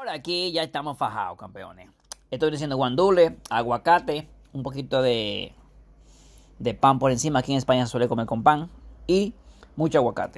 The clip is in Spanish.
Ahora aquí ya estamos fajados, campeones. Estoy diciendo guandule, aguacate, un poquito de, de pan por encima. Aquí en España se suele comer con pan y mucho aguacate.